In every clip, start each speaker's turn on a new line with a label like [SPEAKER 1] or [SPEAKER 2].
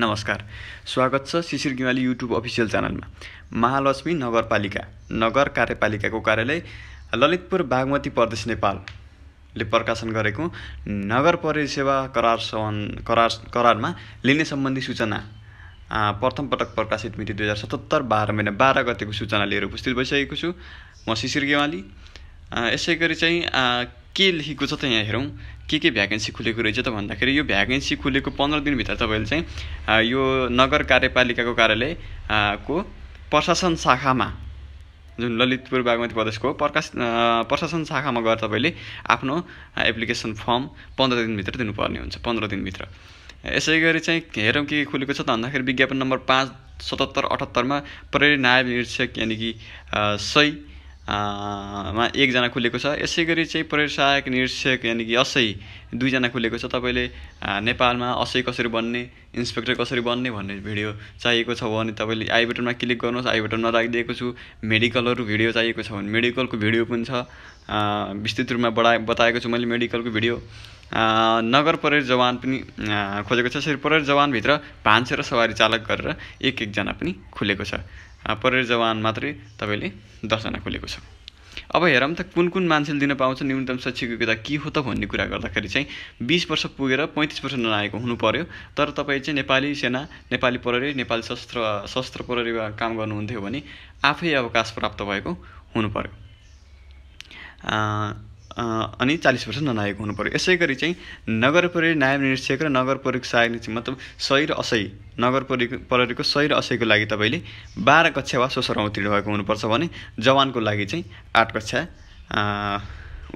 [SPEAKER 1] नमस्कार स्वागत छ शिशिर गिमाली युट्युब अफिसियल च्यानलमा महालक्ष्मी नगरपालिका नगर कार्यपालिकाको कार्यालय ललितपुर बागमती प्रदेश नेपालले प्रकाशन गरेको नगर परिसेवा करार सन् करार करारमा लिने सम्बन्धी सूचना प्रथम पटक प्रकाशित मिति दुई हजार सतहत्तर बाह्र महिना बाह्र गतिको सूचना लिएर उपस्थित भइसकेको छु म शिशिर गेवाली यसै गरी चाहिँ के लेखेको छ त यहाँ हेरौँ के के भ्याकेन्सी खुलेको रहेछ त भन्दाखेरि यो भ्याकेन्सी खुलेको पन्ध्र दिनभित्र तपाईँले चाहिँ यो नगर कार्यपालिकाको कार्यालय को प्रशासन शाखामा जुन ललितपुर बागमती प्रदेशको प्रकाश प्रशासन शाखामा गएर तपाईँले आफ्नो एप्लिकेसन फर्म पन्ध्र दिनभित्र दिनुपर्ने हुन्छ पन्ध्र दिनभित्र यसै गरी चाहिँ हेरौँ के खुलेको छ त भन्दाखेरि विज्ञापन नम्बर पाँच सतहत्तर अठहत्तरमा प्रेरित नायब निरीक्षक यानि कि सही मा एकजना खुलेको छ यसै गरी चाहिँ प्रेरसायक निरीक्षक यानि कि असै दुईजना खुलेको छ तपाईँले नेपालमा असै कसरी बन्ने इन्सपेक्टर कसरी बन्ने भन्ने भिडियो चाहिएको छ भने तपाईँले आई बटनमा क्लिक गर्नुहोस् आई बटनमा राखिदिएको छु मेडिकलहरू भिडियो चाहिएको छ भने मेडिकलको भिडियो पनि छ विस्तृत रूपमा बढा बताएको छु मैले मेडिकलको भिडियो नगर परेर जवान पनि खोजेको छ यसरी परेर जवानभित्र भान्सेर सवारी चालक गरेर एक एकजना पनि खुलेको छ पर जवान मात्रै तपाईँले दसजना खोलेको छ अब हेरौँ त कुन कुन मान्छेले दिन पाउँछ न्यूनतम शैक्षिक योग्यता के हो त भन्ने कुरा गर्दाखेरि चाहिँ बिस वर्ष पुगेर पैँतिस वर्ष नआएको हुनु पऱ्यो तर तपाईँ चाहिँ नेपाली सेना नेपाली प्रहरी नेपाली शस्त्र शस्त्र प्रहरीमा काम गर्नुहुन्थ्यो भने आफै अवकाश प्राप्त भएको हुनु पऱ्यो अनि चालिस वर्ष ननायक हुनु पऱ्यो यसै गरी चाहिँ नगर प्रहरी निरीक्षक र नगर प्रहरीको सहायक निरीक्षक मतलब सही र असै नगर प्रहरी प्रहरीको सही र असहीको लागि तपाईँले बाह्र कक्षा वा सोसर उत्तीर्ण भएको हुनुपर्छ भने जवानको लागि चाहिँ आठ कक्षा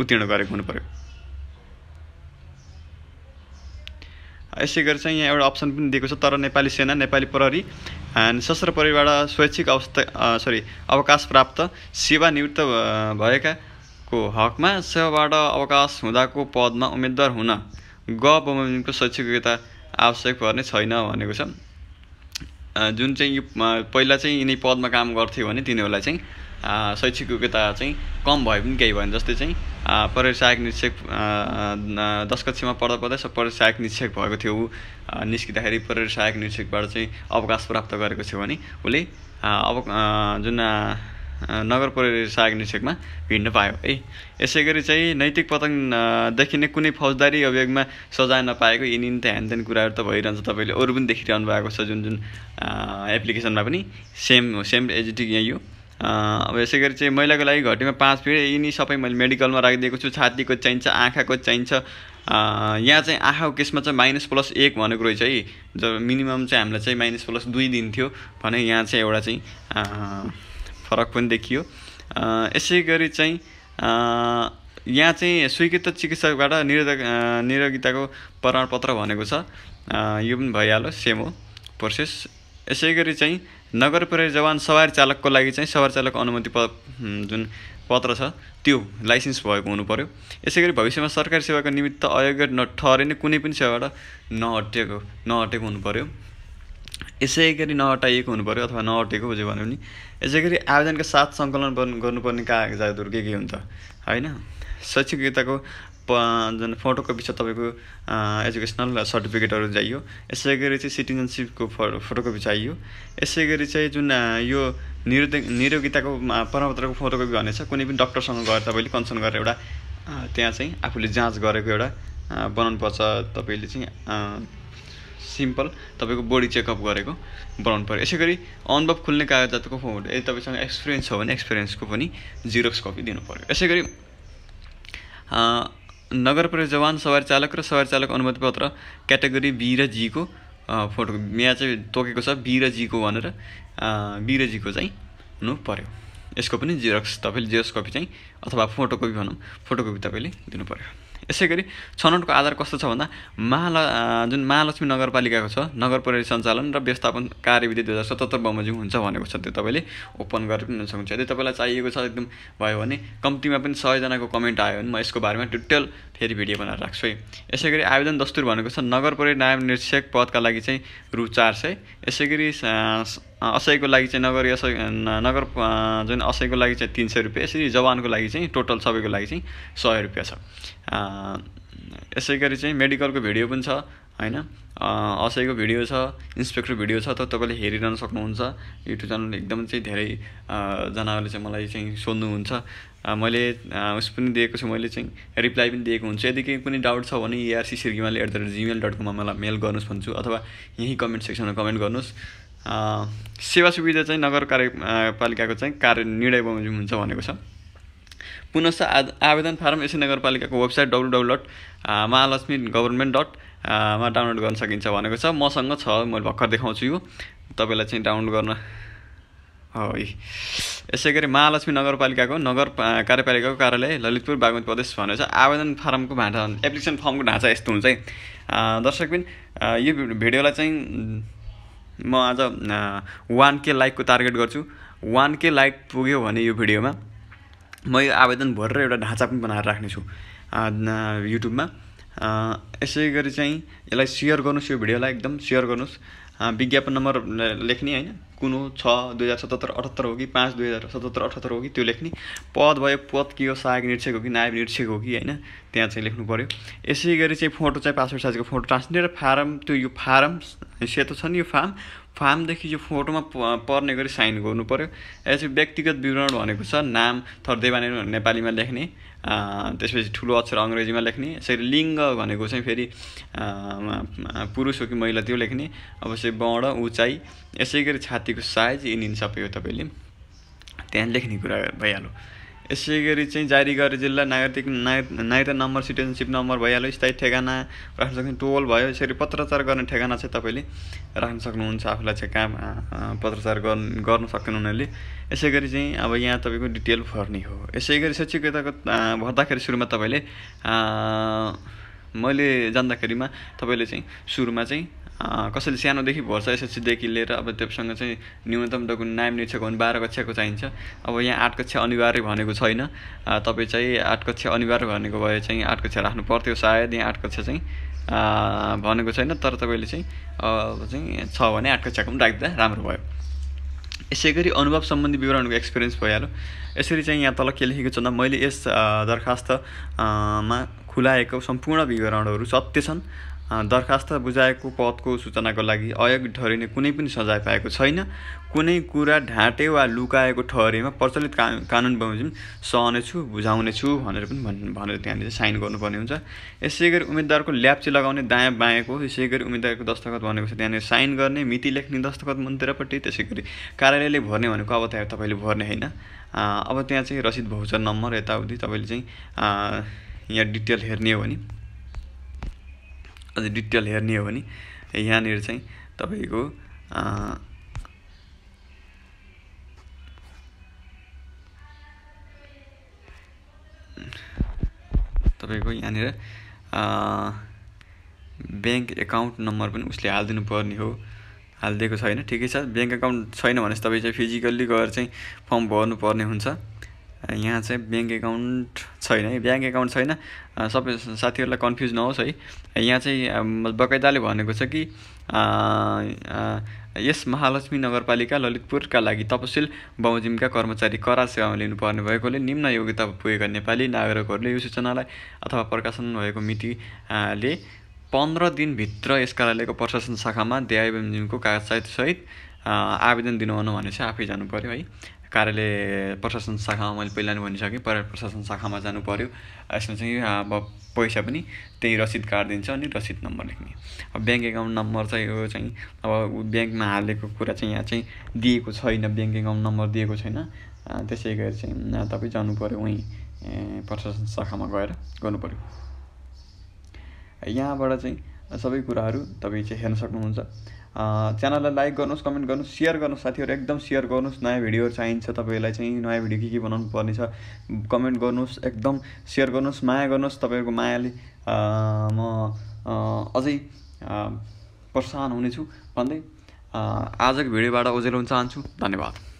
[SPEAKER 1] उत्तीर्ण गरेको हुनु पऱ्यो यसै गरी चाहिँ यहाँ एउटा अप्सन पनि दिएको छ तर नेपाली सेना नेपाली प्रहरी सशस्त्र प्रहरीबाट स्वैच्छिक अवस्था सरी अवकाश प्राप्त सेवा निवृत्त भएका को हकमा सेवाबाट अवकाश हुँदाको पदमा उम्मेद्वार हुन ग बमोजिमको शैक्षिक योग्यता आवश्यक पर्ने छैन भनेको छ जुन चाहिँ यो पहिला चाहिँ यिनै पदमा काम गर्थ्यो भने तिनीहरूलाई चाहिँ शैक्षिक योग्यता चाहिँ कम भए पनि केही भएन जस्तै चाहिँ सहायक निरीक्षक दस कक्षमा पढ्दा पढ्दै सहायक निक्षेक भएको थियो ऊ निस्किँदाखेरि सहायक निक्षेकबाट चाहिँ अवकाश प्राप्त गरेको थियो भने उसले अब जुन नगर प्रहरी सहायक निरीक्षकमा भिड्न पायो है यसै गरी चाहिँ नैतिक पतनदेखि नै कुनै फौजदारी अभियोगमा सजाय नपाएको यिनी ध्यान त्यहाँदेखि कुराहरू त भइरहन्छ तपाईँले अरू पनि देखिरहनु भएको छ जुन जुन एप्लिकेसनमा पनि सेम हो सेम एजिटिङ यहीँ हो अब यसै गरी चाहिँ महिलाको लागि घटीमा पाँच फिट यिनी सबै मैले मेडिकलमा राखिदिएको छु छातीको चाहिन्छ आँखाको चाहिन्छ यहाँ चाहिँ आँखाको केसमा चाहिँ माइनस प्लस एक भनेको रहेछ है जब मिनिमम चाहिँ हामीलाई चाहिँ माइनस प्लस दुई दिन्थ्यो भने यहाँ चाहिँ एउटा चाहिँ फरक पनि देखियो यसै गरी चाहिँ यहाँ चाहिँ स्वीकृत चिकित्सकबाट निरोध निरोगिताको प्रमाणपत्र भनेको छ यो पनि भइहाल्यो सेम हो प्रोसेस यसै गरी चाहिँ नगर प्रहरी जवान सवारी चालकको लागि चाहिँ सवारी चालक अनुमति प जुन पत्र छ त्यो लाइसेन्स भएको हुनु पऱ्यो यसै गरी भविष्यमा सरकारी सेवाको निमित्त अयोग्य न ठहरिने कुनै पनि सेवाबाट नहटिएको नहटेको हुनु पऱ्यो यसै गरी नहटाइएको पऱ्यो अथवा नहटेको बुझ्यो भन्यो भने यसै गरी आवेदनका साथ सङ्कलन गर्नुपर्ने कागजातहरू के के हुन्छ होइन शैक्षिकताको प जुन फोटोकपी छ तपाईँको एजुकेसनल सर्टिफिकेटहरू चाहियो यसै गरी चाहिँ सिटिजनसिपको फोटो फोटोकपी चाहियो यसै गरी चाहिँ जुन यो निरोग निरोगिताको प्रमाणपत्रको फोटोकपी भन्ने छ कुनै पनि डक्टरसँग गएर तपाईँले कन्सल्ट गरेर एउटा त्यहाँ चाहिँ आफूले जाँच गरेको एउटा बनाउनुपर्छ तपाईँले चाहिँ सिम्पल तपाईँको बडी चेकअप गरेको बनाउनु पऱ्यो यसै गरी अनुभव खुल्ने कागजातको फोटो यदि तपाईँसँग एक्सपिरियन्स छ भने एक्सपिरियन्सको पनि जिरोक्स कपी दिनु पऱ्यो यसै गरी नगर प्रयोग जवान सवारी चालक र सवारी चालक अनुमति पत्र क्याटेगोरी बी र जीको फोटो यहाँ चाहिँ तोकेको छ बी र जीको भनेर बी र जीको चाहिँ हुनु पऱ्यो यसको पनि जिरोक्स तपाईँले जिरोक्स कपी चाहिँ अथवा फोटोकपी भनौँ फोटोकपी तपाईँले दिनु पऱ्यो यसै गरी छनौटको आधार कस्तो छ भन्दा महाल जुन महालक्ष्मी नगरपालिकाको छ नगर प्रहरी सञ्चालन र व्यवस्थापन कार्यविधि दुई हजार सतहत्तर बमोजिम हुन्छ भनेको छ त्यो तपाईँले ओपन गरेर पनि हुन सक्नुहुन्छ यदि तपाईँलाई चाहिएको छ एकदम भयो भने कम्तीमा पनि सयजनाको कमेन्ट आयो भने म यसको बारेमा डिटेल फेरि भिडियो बनाएर राख्छु है यसै गरी आवेदन दस्तुर भनेको छ नगर प्रहरी नायब निरीक्षक पदका लागि चाहिँ रु चार सय यसै गरी असैको लागि चाहिँ नगरी असै नगर जुन असैको लागि चाहिँ तिन सय रुपियाँ यसरी जवानको लागि चाहिँ टोटल सबैको लागि चाहिँ सय रुपियाँ छ यसै गरी चाहिँ मेडिकलको भिडियो पनि छ होइन असैको भिडियो छ इन्सपेक्टर भिडियो छ त तपाईँले हेरिरहन सक्नुहुन्छ युट्युब च्यानल एकदम चाहिँ धेरै जनाहरूले चाहिँ मलाई चाहिँ सोध्नुहुन्छ मैले उस पनि दिएको छु मैले चाहिँ रिप्लाई पनि दिएको हुन्छु यदि केही पनि डाउट छ भने इआरसी सिर्गिमाले at the rate Gmail dot कममा मलाई मेल गर्नुहोस् भन्छु अथवा यहीँ कमेन्ट सेक्सनमा कमेन्ट गर्नुहोस् सेवा सुविधा चाहिँ नगर कार्यपालिकाको चाहिँ कार्य निर्णय बमोजिम हुन्छ भनेको छ पुनश आद आवेदन फारम यसै नगरपालिकाको website W W dot Mahalaxmi government dot मा डाउनलोड गर्न सकिन्छ भनेको छ मसँग छ मैले भर्खर देखाउँछु यो तपाईँलाई चाहिँ डाउनलोड गर्न है यसै गरी महालक्ष्मी नगरपालिकाको नगर कार्यपालिकाको कार्यालय ललितपुर बागमती प्रदेश भनेको छ आवेदन फारमको भाँचा एप्लिकेसन फर्मको ढाँचा यस्तो हुन्छ है दर्शकबिन यो भिडियोलाई चाहिँ म आज वान के लाइकको टार्गेट गर्छु वान के लाइक पुग्यो भने यो भिडियोमा म यो आवेदन भरेर एउटा ढाँचा पनि बनाएर राख्नेछु युट्युबमा यसै गरी चाहिँ यसलाई सेयर गर्नुहोस् यो भिडियोलाई एकदम सेयर गर्नुहोस् विज्ञापन नम्बर लेख्ने होइन कुन हो छ दुई हजार सतहत्तर अठहत्तर हो कि पाँच दुई हजार सतहत्तर अठहत्तर हो कि त्यो लेख्ने पद भयो पद के हो सहायक निरीक्षक हो कि नायब निरीक्षक हो कि होइन त्यहाँ चाहिँ लेख्नु पऱ्यो यसै गरी चाहिँ फोटो चाहिँ पासपोर्ट साइजको फोटो ट्रान्सलेट फारम त्यो यो फारम सेतो छ नि यो फार्म फार्मदेखि यो फोटोमा पर्ने गरी साइन गर्नु पऱ्यो यसपछि व्यक्तिगत विवरण भनेको छ नाम थर्दै बानेर नेपालीमा लेख्ने त्यसपछि ठुलो अक्षर अङ्ग्रेजीमा लेख्ने यसरी लिङ्ग भनेको चाहिँ फेरि पुरुष हो कि महिला त्यो लेख्ने अब चाहिँ वर्ण उचाइ यसै गरी छातीको साइज यिनी सबै हो तपाईँले त्यहाँ लेख्ने कुरा भइहाल्यो यसै गरी चाहिँ जारी गरे जिल्ला नागरिक नागरिकता नम्बर सिटिजनसिप नम्बर भइहाल्यो स्थायी ठेगाना राख्न सक्नु टोल भयो यसरी पत्रचार गर्ने ठेगाना चाहिँ तपाईँले राख्न सक्नुहुन्छ आफूलाई चाहिँ काम पत्रचार गर्न सक्नु उनीहरूले यसै गरी चाहिँ अब यहाँ तपाईँको डिटेल भर्ने हो यसै गरी शिक्षकताको भर्दाखेरि सुरुमा तपाईँले मैले जान्दाखेरिमा तपाईँले चाहिँ सुरुमा चाहिँ कसैले सानोदेखि भर्छ एसएलसीदेखि लिएर अब त्योसँग चाहिँ न्यूनतम टकुन नाम भने बाह्र कक्षाको चाहिन्छ अब यहाँ आठ कक्षा अनिवार्य भनेको छैन तपाईँ चाहिँ आठ कक्षा अनिवार्य भनेको भए चाहिँ आठ कक्षा राख्नु पर्थ्यो सायद यहाँ आठ कक्षा चाहिँ भनेको छैन तर तपाईँले चाहिँ अब चाहिँ छ भने आठ कक्षाको पनि राख्दा राम्रो भयो यसै गरी अनुभव सम्बन्धी विवरणको एक्सपिरियन्स भइहाल्यो यसरी चाहिँ यहाँ तल के लेखेको छ भन्दा मैले यस दरखास्तमा खुलाएको सम्पूर्ण विवरणहरू सत्य छन् दरखास्त बुझाएको पदको सूचनाको लागि अयोग ठहरिने कुनै पनि सजाय पाएको छैन कुनै कुरा ढाँटे वा लुकाएको ठहरेमा प्रचलित का कानुन बमोजिम सहनेछु बुझाउनेछु भनेर पनि भन् भनेर त्यहाँनिर साइन गर्नुपर्ने हुन्छ यसै गरी उम्मेदवारको ल्याप्ची लगाउने दायाँ बायाँको यसै गरी उम्मेदवारको दस्तखत भनेको छ त्यहाँनिर साइन गर्ने मिति लेख्ने दस्तखत मन्त्रपट्टि त्यसै गरी कार्यालयले भर्ने भनेको अब त्यहाँ तपाईँले भर्ने होइन अब त्यहाँ चाहिँ रसिद भौचर नम्बर यताउति तपाईँले चाहिँ यहाँ डिटेल हेर्ने हो भने अझ डिटेल हेर्ने हो भने यहाँनिर चाहिँ तपाईँको तपाईँको यहाँनिर ब्याङ्क एकाउन्ट नम्बर पनि उसले हालिदिनु पर्ने हो हालिदिएको छैन ठिकै छ ब्याङ्क एकाउन्ट छैन भने तपाईँ चाहिँ फिजिकल्ली गएर चाहिँ फर्म भर्नुपर्ने हुन्छ यहाँ चाहिँ ब्याङ्क एकाउन्ट छैन है ब्याङ्क एकाउन्ट छैन सबै साथीहरूलाई कन्फ्युज नहोस् है यहाँ चाहिँ बकैदाले भनेको छ कि यस महालक्ष्मी नगरपालिका ललितपुरका लागि तपसिल बमोजिमका कर्मचारी करा सेवामा लिनुपर्ने भएकोले निम्न योग्यता पुगेका नेपाली नागरिकहरूले यो सूचनालाई अथवा प्रकाशन भएको मितिले पन्ध्र दिनभित्र यस कार्यालयको प्रशासन शाखामा देवाई बमोजिमको कागज सहित आवेदन दिनुहुन भने चाहिँ आफै जानु पऱ्यो है कार्यालय प्रशासन शाखामा मैले पहिला नै भनिसकेँ पर प्रशासन शाखामा जानु पऱ्यो यसमा चाहिँ अब पैसा पनि त्यही रसिद कार्ड दिन्छ अनि रसिद नम्बर लेख्ने अब ब्याङ्क एकाउन्ट नम्बर चाहिँ यो चाहिँ अब ब्याङ्कमा हालेको कुरा चाहिँ यहाँ चाहिँ दिएको छैन ब्याङ्क एकाउन्ट नम्बर दिएको छैन त्यसै गरी चाहिँ तपाईँ जानु पऱ्यो उहीँ प्रशासन शाखामा गएर गर्नुपऱ्यो यहाँबाट चाहिँ सबै कुराहरू तपाईँ चाहिँ हेर्न सक्नुहुन्छ च्यानललाई लाइक गर्नुहोस् कमेन्ट गर्नुहोस् सेयर गर्नुहोस् साथीहरू एकदम सेयर गर्नुहोस् नयाँ भिडियो चाहिन्छ तपाईँहरूलाई चाहिँ नयाँ भिडियो के के बनाउनु पर्ने कमेन्ट गर्नुहोस् एकदम सेयर गर्नुहोस् माया गर्नुहोस् तपाईँहरूको मायाले म अझै प्रोत्साहन हुनेछु भन्दै आजको भिडियोबाट ओझेलाउन चाहन्छु धन्यवाद